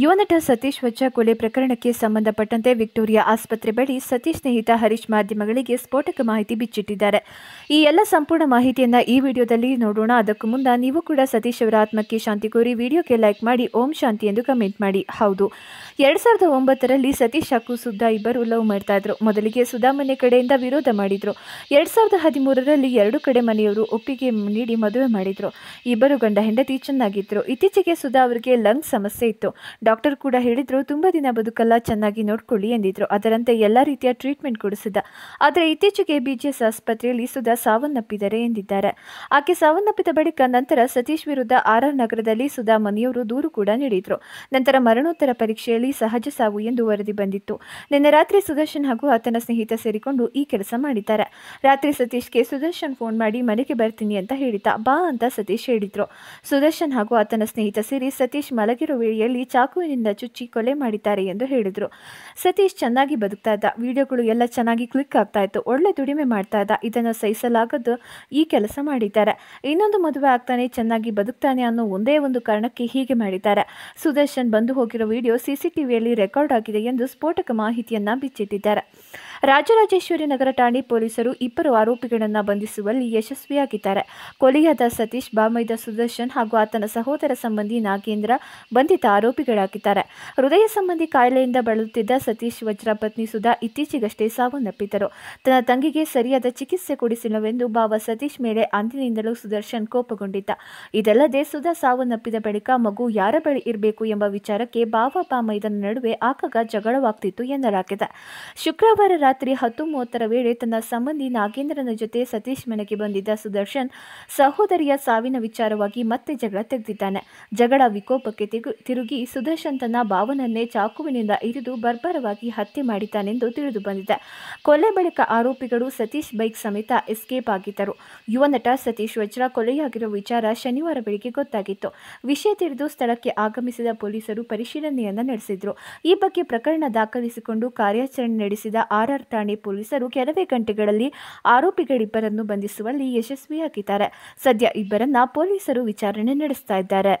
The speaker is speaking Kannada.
ಯುವನಟ ಸತೀಶ್ ವಚ್ಚ ಕೊಲೆ ಪ್ರಕರಣಕ್ಕೆ ಸಂಬಂಧಪಟ್ಟಂತೆ ವಿಕ್ಟೋರಿಯಾ ಆಸ್ಪತ್ರೆ ಬಳಿ ಸತೀಶ್ ಸ್ನೇಹಿತ ಹರೀಶ್ ಮಾಧ್ಯಮಗಳಿಗೆ ಸ್ಫೋಟಕ ಮಾಹಿತಿ ಬಿಚ್ಚಿಟ್ಟಿದ್ದಾರೆ ಈ ಎಲ್ಲ ಸಂಪೂರ್ಣ ಮಾಹಿತಿಯನ್ನು ಈ ವಿಡಿಯೋದಲ್ಲಿ ನೋಡೋಣ ಅದಕ್ಕೂ ಮುನ್ನ ನೀವು ಕೂಡ ಸತೀಶ್ ಅವರ ಆತ್ಮಕ್ಕೆ ಶಾಂತಿ ಕೋರಿ ವಿಡಿಯೋಕ್ಕೆ ಲೈಕ್ ಮಾಡಿ ಓಂ ಶಾಂತಿ ಎಂದು ಕಮೆಂಟ್ ಮಾಡಿ ಹೌದು ಎರಡ್ ಸಾವಿರದ ಒಂಬತ್ತರಲ್ಲಿ ಸತೀಶ್ ಹಾಕು ಸುದ್ದಾ ಇಬ್ಬರು ಲವ್ ಮಾಡ್ತಾ ಇದ್ರು ಮೊದಲಿಗೆ ಸುಧಾ ಮನೆ ಕಡೆಯಿಂದ ವಿರೋಧ ಮಾಡಿದ್ರು ಎರಡ್ ಸಾವಿರದ ಹದಿಮೂರರಲ್ಲಿ ಎರಡು ಕಡೆ ಮನೆಯವರು ಒಪ್ಪಿಗೆ ನೀಡಿ ಮದುವೆ ಮಾಡಿದ್ರು ಇಬ್ಬರು ಗಂಡ ಹೆಂಡತಿ ಚೆನ್ನಾಗಿದ್ರು ಇತ್ತೀಚೆಗೆ ಸುಧಾ ಅವರಿಗೆ ಲಂಗ್ ಸಮಸ್ಯೆ ಇತ್ತು ಇತ್ತು ಡಾಕ್ಟರ್ ಕೂಡ ಹೇಳಿದರು ತುಂಬ ದಿನ ಬದುಕಲ್ಲ ಚೆನ್ನಾಗಿ ನೋಡ್ಕೊಳ್ಳಿ ಎಂದಿದ್ರು ಅದರಂತೆ ಎಲ್ಲ ರೀತಿಯ ಟ್ರೀಟ್ಮೆಂಟ್ ಕೊಡಿಸಿದ್ದ ಆದರೆ ಇತ್ತೀಚೆಗೆ ಬಿ ಜಿ ಎಸ್ ಆಸ್ಪತ್ರೆಯಲ್ಲಿ ಸುಧಾ ಸಾವನ್ನಪ್ಪಿದ್ದಾರೆ ಎಂದಿದ್ದಾರೆ ಆಕೆ ಸಾವನ್ನಪ್ಪಿದ ಬಳಿಕ ನಂತರ ಸತೀಶ್ ವಿರುದ್ಧ ಆರ್ ಆರ್ ನಗರದಲ್ಲಿ ಸುಧಾ ಮನೆಯವರು ದೂರು ಕೂಡ ನೀಡಿದ್ರು ನಂತರ ಮರಣೋತ್ತರ ಪರೀಕ್ಷೆಯಲ್ಲಿ ಸಹಜ ಸಾವು ಎಂದು ವರದಿ ಬಂದಿತ್ತು ನಿನ್ನೆ ರಾತ್ರಿ ಸುದರ್ಶನ್ ಹಾಗೂ ಆತನ ಸ್ನೇಹಿತ ಸೇರಿಕೊಂಡು ಈ ಕೆಲಸ ಮಾಡಿದ್ದಾರೆ ರಾತ್ರಿ ಸತೀಶ್ಗೆ ಸುದರ್ಶನ್ ಫೋನ್ ಮಾಡಿ ಮನೆಗೆ ಬರ್ತೀನಿ ಅಂತ ಹೇಳಿದ್ದ ಬಾ ಅಂತ ಸತೀಶ್ ಹೇಳಿದ್ರು ಸುದರ್ಶನ್ ಹಾಗೂ ಆತನ ಸ್ನೇಹಿತ ಸೇರಿ ಸತೀಶ್ ಮಲಗಿರುವ ವೇಳೆಯಲ್ಲಿ ಕೊಠಡಿಯಲ್ಲಿ ಚಾಕುವಿನಿಂದ ಚುಚ್ಚಿ ಕೊಲೆ ಮಾಡಿದ್ದಾರೆ ಎಂದು ಹೇಳಿದರು ಸತೀಶ್ ಚೆನ್ನಾಗಿ ಬದುಕ್ತಾ ಇದ್ದ ವಿಡಿಯೋಗಳು ಎಲ್ಲ ಚೆನ್ನಾಗಿ ಕ್ಲಿಕ್ ಆಗ್ತಾ ಇತ್ತು ಒಳ್ಳೆ ದುಡಿಮೆ ಮಾಡ್ತಾ ಇದ್ದ ಇದನ್ನು ಸಹಿಸಲಾಗದ್ದು ಈ ಕೆಲಸ ಮಾಡಿದ್ದಾರೆ ಇನ್ನೊಂದು ಮದುವೆ ಆಗ್ತಾನೆ ಚೆನ್ನಾಗಿ ಬದುಕ್ತಾನೆ ಅನ್ನೋ ಒಂದೇ ಒಂದು ಕಾರಣಕ್ಕೆ ಹೀಗೆ ಮಾಡಿದ್ದಾರೆ ಸುದರ್ಶನ್ ಬಂದು ಹೋಗಿರೋ ವಿಡಿಯೋ ಸಿಸಿಟಿವಿಯಲ್ಲಿ ರೆಕಾರ್ಡ್ ಆಗಿದೆ ಎಂದು ಸ್ಫೋಟಕ ಮಾಹಿತಿಯನ್ನು ಬಿಚ್ಚಿಟ್ಟಿದ್ದಾರೆ ರಾಜರಾಜೇಶ್ವರಿ ನಗರ ಠಾಣೆ ಪೊಲೀಸರು ಇಬ್ಬರು ಆರೋಪಿಗಳನ್ನು ಬಂಧಿಸುವಲ್ಲಿ ಯಶಸ್ವಿಯಾಗಿದ್ದಾರೆ ಕೊಲೆಯಾದ ಸತೀಶ್ ಬಾಮೈದ ಸುದರ್ಶನ್ ಹಾಗೂ ಆತನ ಸಹೋದರ ಸಂಬಂಧಿ ನಾಗೇಂದ್ರ ಬಂಧಿತ ಆರೋಪಿಗಳಾಗಿದ್ದಾರೆ ಹೃದಯ ಸಂಬಂಧಿ ಕಾಯಿಲೆಯಿಂದ ಬಳಲುತ್ತಿದ್ದ ಸತೀಶ್ ವಜ್ರ ಪತ್ನಿ ಸುಧಾ ಇತ್ತೀಚೆಗಷ್ಟೇ ಸಾವನ್ನಪ್ಪಿದ್ದರು ತನ್ನ ತಂಗಿಗೆ ಸರಿಯಾದ ಚಿಕಿತ್ಸೆ ಕೊಡಿಸಿಲ್ಲವೆಂದು ಬಾವ ಸತೀಶ್ ಮೇಲೆ ಅಂದಿನಿಂದಲೂ ಸುದರ್ಶನ್ ಕೋಪಗೊಂಡಿದ್ದ ಇದಲ್ಲದೆ ಸುಧಾ ಸಾವನ್ನಪ್ಪಿದ ಬಳಿಕ ಮಗು ಯಾರ ಬಳಿ ಇರಬೇಕು ಎಂಬ ವಿಚಾರಕ್ಕೆ ಬಾವ ಬಾಮೈದನ ನಡುವೆ ಆಗಾಗ ಜಗಳವಾಗ್ತಿತ್ತು ಎನ್ನಲಾಗಿದೆ ಶುಕ್ರವಾರ ರಾತ್ರಿ ಹತ್ತು ಮೂವತ್ತರ ವೇಳೆ ತನ್ನ ಸಂಬಂಧಿ ನಾಗೇಂದ್ರನ ಜೊತೆ ಸತೀಶ್ ಮನೆಗೆ ಬಂದಿದ್ದ ಸುದರ್ಶನ್ ಸಹೋದರಿಯ ಸಾವಿನ ವಿಚಾರವಾಗಿ ಮತ್ತೆ ಜಗಳ ತೆಗೆದಿದ್ದಾನೆ ಜಗಳ ವಿಕೋಪಕ್ಕೆ ತಿರುಗಿ ಸುದರ್ಶನ್ ತನ್ನ ಭಾವನನ್ನೇ ಚಾಕುವಿನಿಂದ ಇರಿದು ಬರ್ಬರವಾಗಿ ಹತ್ಯೆ ಮಾಡಿದ್ದಾನೆಂದು ತಿಳಿದು ಬಂದಿದೆ ಕೊಲೆ ಬಳಿಕ ಆರೋಪಿಗಳು ಸತೀಶ್ ಬೈಕ್ ಸಮೇತ ಎಸ್ಕೇಪ್ ಆಗಿದ್ದರು ಯುವ ನಟ ಸತೀಶ್ ವಜ್ರ ಕೊಲೆಯಾಗಿರುವ ವಿಚಾರ ಶನಿವಾರ ಬೆಳಿಗ್ಗೆ ಗೊತ್ತಾಗಿತ್ತು ವಿಷಯ ತಿಳಿದು ಸ್ಥಳಕ್ಕೆ ಆಗಮಿಸಿದ ಪೊಲೀಸರು ಪರಿಶೀಲನೆಯನ್ನ ನಡೆಸಿದ್ರು ಈ ಬಗ್ಗೆ ಪ್ರಕರಣ ದಾಖಲಿಸಿಕೊಂಡು ಕಾರ್ಯಾಚರಣೆ ನಡೆಸಿದ ಆರ್ಆರ್ ತಾಣಿ ಠಾಣೆ ಪೊಲೀಸರು ಕೆಲವೇ ಗಂಟೆಗಳಲ್ಲಿ ಆರೋಪಿಗಳಿಬ್ಬರನ್ನು ಬಂಧಿಸುವಲ್ಲಿ ಯಶಸ್ವಿಯಾಗಿದ್ದಾರೆ ಸದ್ಯ ಇಬ್ಬರನ್ನ ಪೊಲೀಸರು ವಿಚಾರಣೆ ನಡೆಸ್ತಾ ಇದ್ದಾರೆ